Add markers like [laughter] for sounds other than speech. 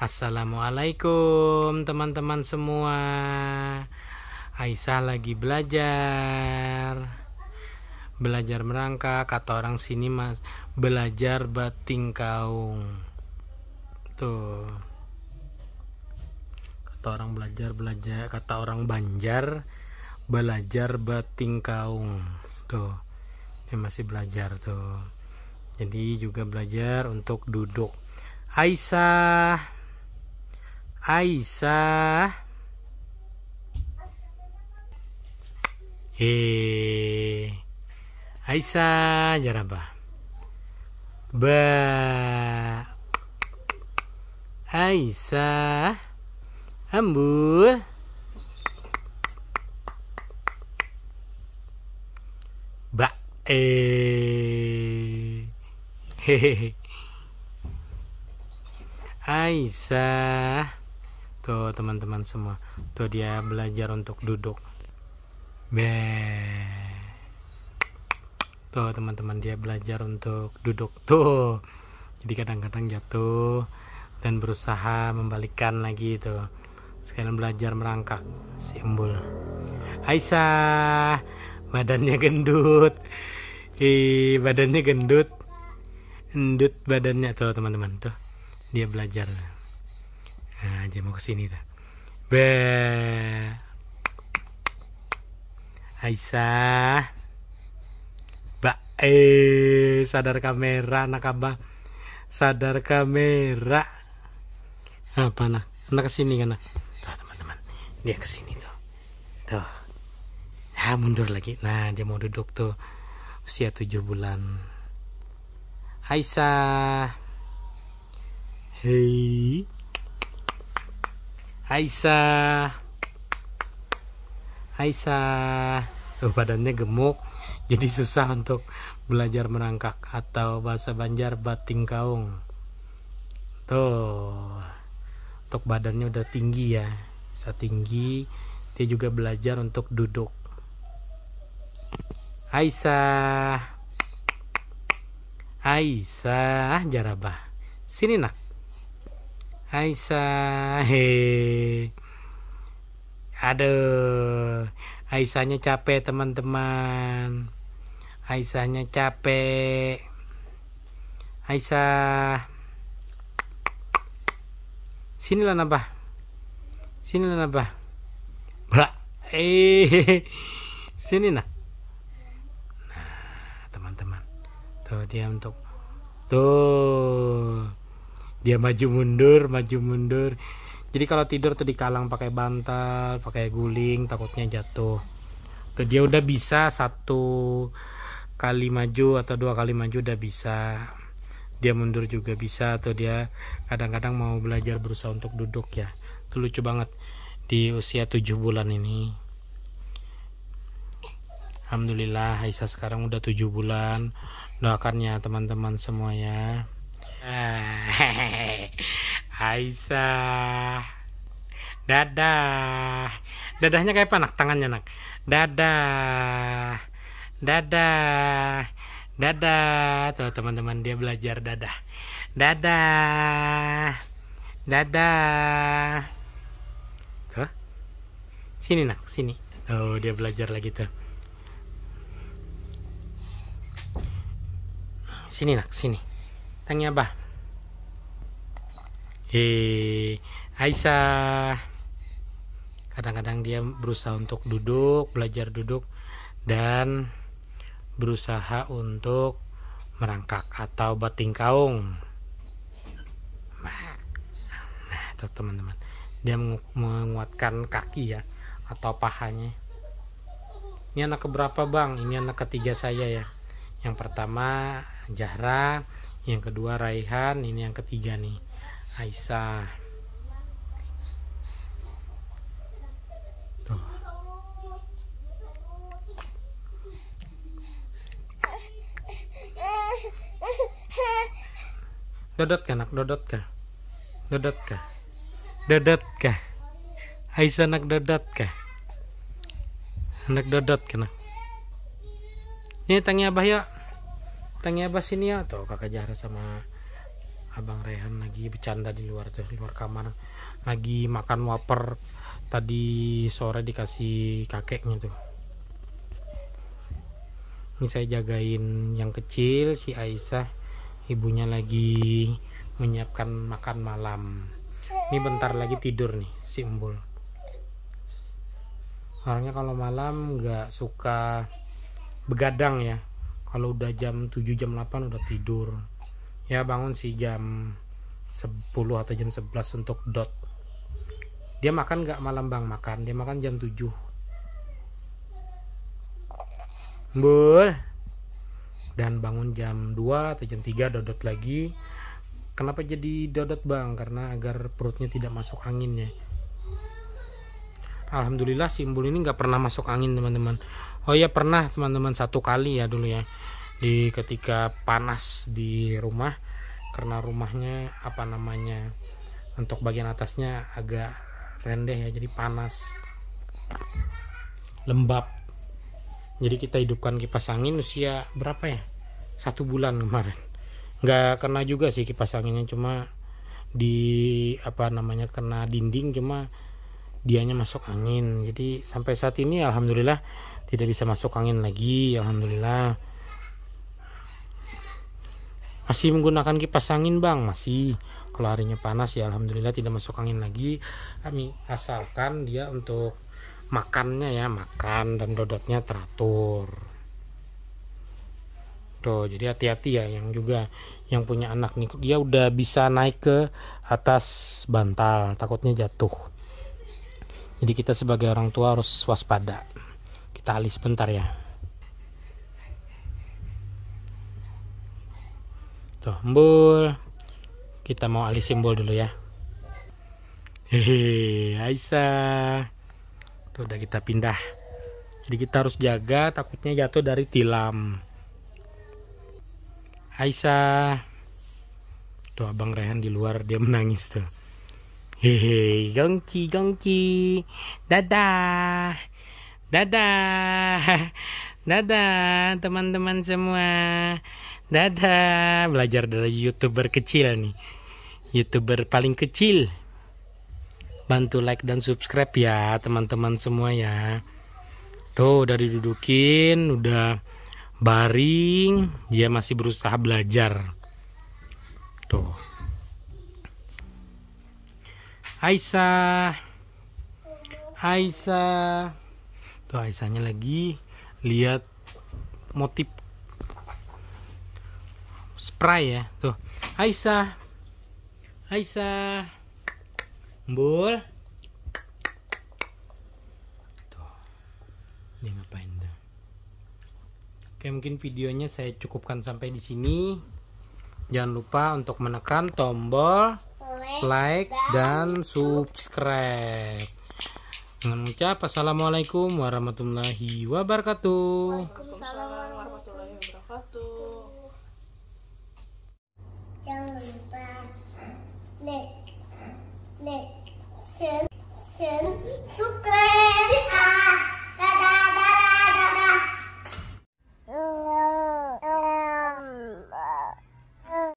Assalamualaikum teman-teman semua Aisyah lagi belajar Belajar merangka Kata orang sini mas Belajar bating kaung Tuh Kata orang belajar belajar Kata orang banjar Belajar bating kaung Tuh Dia masih belajar tuh Jadi juga belajar untuk duduk Aisyah Aisyah. He. Eh, Aisyah jaraba. Ba. Aisyah. Ambul. Ba. E. Hehehe. [laughs] Aisyah tuh teman-teman semua tuh dia belajar untuk duduk be tuh teman-teman dia belajar untuk duduk tuh jadi kadang-kadang jatuh dan berusaha membalikan lagi itu sekalian belajar merangkak simbol Aisyah badannya gendut Ih, badannya gendut gendut badannya tuh teman-teman tuh dia belajar Nah, dia mau kesini dah. Be. Aisyah. Ba eh sadar kamera anak abah. Sadar kamera. Apa nak? Anak kesini kan? Tuh teman-teman. Dia kesini tuh. Tuh. Ya mundur lagi. Nah dia mau duduk tuh. Usia 7 bulan. Aisyah. Hei. Aisyah, Aisyah, tuh badannya gemuk jadi susah untuk belajar merangkak atau bahasa Banjar bating kaung tuh untuk badannya udah tinggi ya bisa tinggi dia juga belajar untuk duduk Aisyah Aisyah jarabah sini nak Hai he Aduh Aisyahnya capek teman-teman Aisyahnya capek Aisyah Sinilah nabah Sinilah nabah Blak Eh Sini nah Nah teman-teman Tuh dia untuk Tuh dia maju mundur maju mundur jadi kalau tidur tuh kalang pakai bantal pakai guling takutnya jatuh tuh dia udah bisa satu kali maju atau dua kali maju udah bisa dia mundur juga bisa atau dia kadang-kadang mau belajar berusaha untuk duduk ya itu lucu banget di usia 7 bulan ini Alhamdulillah Aisyah sekarang udah 7 bulan doakan ya teman-teman semuanya. Eh, [laughs] Aisyah dadah dadahnya kayak apa? Nak tangannya nak dadah dadah dadah tuh teman-teman dia belajar dadah dadah dadah tuh sini nak sini oh dia belajar lagi tuh sini nak sini thằng apa? hei eh Aisyah kadang-kadang dia berusaha untuk duduk belajar duduk dan berusaha untuk merangkak atau bating kaung nah, nah tuh teman-teman dia menguatkan kaki ya atau pahanya ini anak keberapa bang ini anak ketiga saya ya yang pertama Jahra yang kedua Raihan ini yang ketiga nih Aisyah Dodot kah nak dodot kah? Dodot kah? Dodot kah? Aisyah nak dodot kah? Nak dodot kah nak? Ini tanya Abah yuk tanya apa sini ya tuh kakak jahra sama abang Rehan lagi bercanda di luar tuh di luar kamar lagi makan waper tadi sore dikasih kakeknya tuh ini saya jagain yang kecil si Aisyah ibunya lagi menyiapkan makan malam ini bentar lagi tidur nih si embul orangnya kalau malam nggak suka begadang ya kalau udah jam 7 jam 8 udah tidur ya bangun sih jam 10 atau jam 11 untuk dot dia makan gak malam bang makan dia makan jam 7 bul dan bangun jam 2 atau jam 3 dodot lagi kenapa jadi dodot bang karena agar perutnya tidak masuk angin ya Alhamdulillah si ini nggak pernah masuk angin teman-teman oh iya pernah teman-teman satu kali ya dulu ya di ketika panas di rumah karena rumahnya apa namanya untuk bagian atasnya agak rendah ya jadi panas lembab jadi kita hidupkan kipas angin usia berapa ya satu bulan kemarin nggak kena juga sih kipas anginnya cuma di apa namanya kena dinding cuma dianya masuk angin jadi sampai saat ini alhamdulillah tidak bisa masuk angin lagi alhamdulillah masih menggunakan kipas angin bang masih kalau harinya panas ya alhamdulillah tidak masuk angin lagi kami asalkan dia untuk makannya ya makan dan dodotnya teratur tuh jadi hati-hati ya yang juga yang punya anak nih dia udah bisa naik ke atas bantal takutnya jatuh jadi kita sebagai orang tua harus waspada. Kita alih sebentar ya. Tuh, embul. Kita mau alih simbol dulu ya. Hehe, Aisyah. Tuh udah kita pindah. Jadi kita harus jaga takutnya jatuh dari tilam. Aisyah. Tuh Abang Rehan di luar dia menangis tuh. Hehe, gongci gongci. Dadah. Dadah. [laughs] Dadah teman-teman semua. Dadah, belajar dari YouTuber kecil nih. YouTuber paling kecil. Bantu like dan subscribe ya teman-teman semua ya. Tuh udah didudukin, udah baring, dia masih berusaha belajar. Tuh. Aisa, Aisa, tuh Aisanya lagi lihat motif spray ya tuh Aisa, Aisa, Bul tuh ini ngapain dah oke mungkin videonya saya cukupkan sampai di sini jangan lupa untuk menekan tombol like, dan subscribe. Dengan mengucap Assalamualaikum warahmatullahi wabarakatuh.